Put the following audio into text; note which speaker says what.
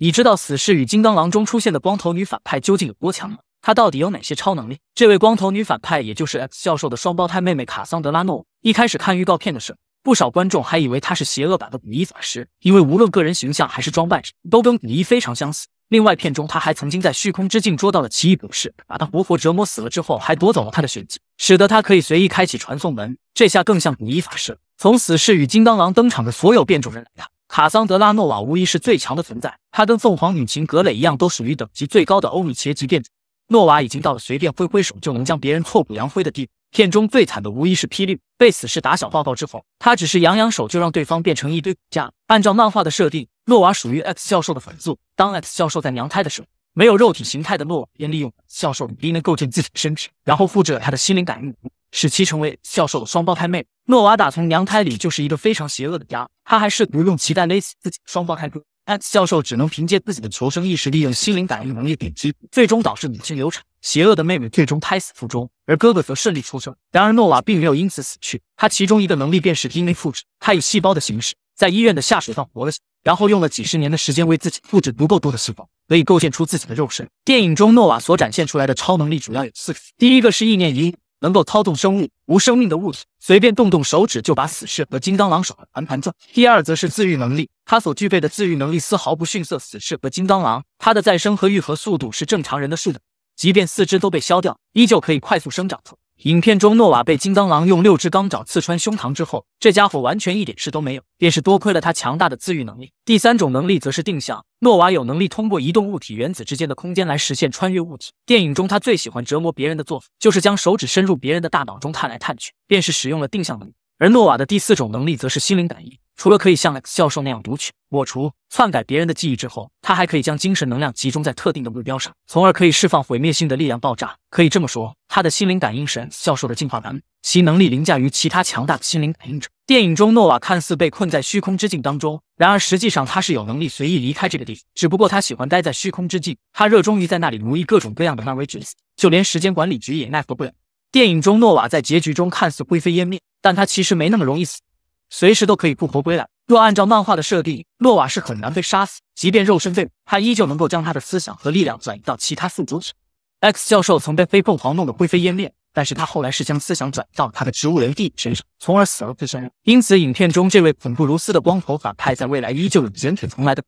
Speaker 1: 你知道《死侍与金刚狼》中出现的光头女反派究竟有多强吗？她到底有哪些超能力？这位光头女反派，也就是 X 教授的双胞胎妹妹卡桑德拉诺，一开始看预告片的时候，不少观众还以为她是邪恶版的古一法师，因为无论个人形象还是装扮上，都跟古一非常相似。另外，片中她还曾经在虚空之境捉到了奇异博士，把他活活折磨死了之后，还夺走了他的血迹，使得他可以随意开启传送门，这下更像古一法师了。从《死侍与金刚狼》登场的所有变种人来看。卡桑德拉诺瓦无疑是最强的存在，他跟凤凰女琴格蕾一样，都属于等级最高的欧米茄级店主。诺瓦已经到了随便挥挥手就能将别人挫骨扬灰的地步。片中最惨的无疑是霹雳，被死侍打小报告之后，他只是扬扬手就让对方变成一堆骨架。按照漫画的设定，诺瓦属于 X 教授的粉素。当 X 教授在娘胎的时候，没有肉体形态的诺瓦便利用 X 教授的能力构建自己的身体，然后复制了他的心灵感应能力。使其成为教授的双胞胎妹妹诺瓦，打从娘胎里就是一个非常邪恶的家。她还试图用脐带勒死自己双胞胎哥。X 教授只能凭借自己的求生意识，利用心灵感应能力点击，最终导致母亲流产。邪恶的妹妹最终胎死腹中，而哥哥则顺利出生。然而诺瓦并没有因此死去，他其中一个能力便是 DNA 复制。他以细胞的形式在医院的下水道活了下来，然后用了几十年的时间为自己复制足够多的细胞，得以构建出自己的肉身。电影中诺瓦所展现出来的超能力主要有四个，第一个是意念移。能够操纵生物、无生命的物体，随便动动手指就把死侍和金刚狼耍得团团转。第二则是自愈能力，他所具备的自愈能力丝毫不逊色死侍和金刚狼，他的再生和愈合速度是正常人的数倍，即便四肢都被削掉，依旧可以快速生长出。影片中，诺瓦被金刚狼用六只钢爪刺穿胸膛之后，这家伙完全一点事都没有，便是多亏了他强大的自愈能力。第三种能力则是定向，诺瓦有能力通过移动物体原子之间的空间来实现穿越物体。电影中他最喜欢折磨别人的做法，就是将手指伸入别人的大脑中探来探去，便是使用了定向能力。而诺瓦的第四种能力则是心灵感应。除了可以像 X 教授那样读取、抹除、篡改别人的记忆之后，他还可以将精神能量集中在特定的目标上，从而可以释放毁灭性的力量爆炸。可以这么说，他的心灵感应神教授的进化版，其能力凌驾于其他强大的心灵感应者。电影中，诺瓦看似被困在虚空之境当中，然而实际上他是有能力随意离开这个地方，只不过他喜欢待在虚空之境，他热衷于在那里奴役各种各样的纳威 e 士，就连时间管理局也奈何不了。电影中，诺瓦在结局中看似灰飞烟灭，但他其实没那么容易死。随时都可以复活归来。若按照漫画的设定，洛瓦是很难被杀死，即便肉身废，他依旧能够将他的思想和力量转移到其他宿主上。X 教授曾被飞凤凰弄得灰飞烟灭，但是他后来是将思想转移到他的植物人弟弟身上，从而死而复生。因此，影片中这位恐怖如斯的光头反派在未来依旧有卷土重来的。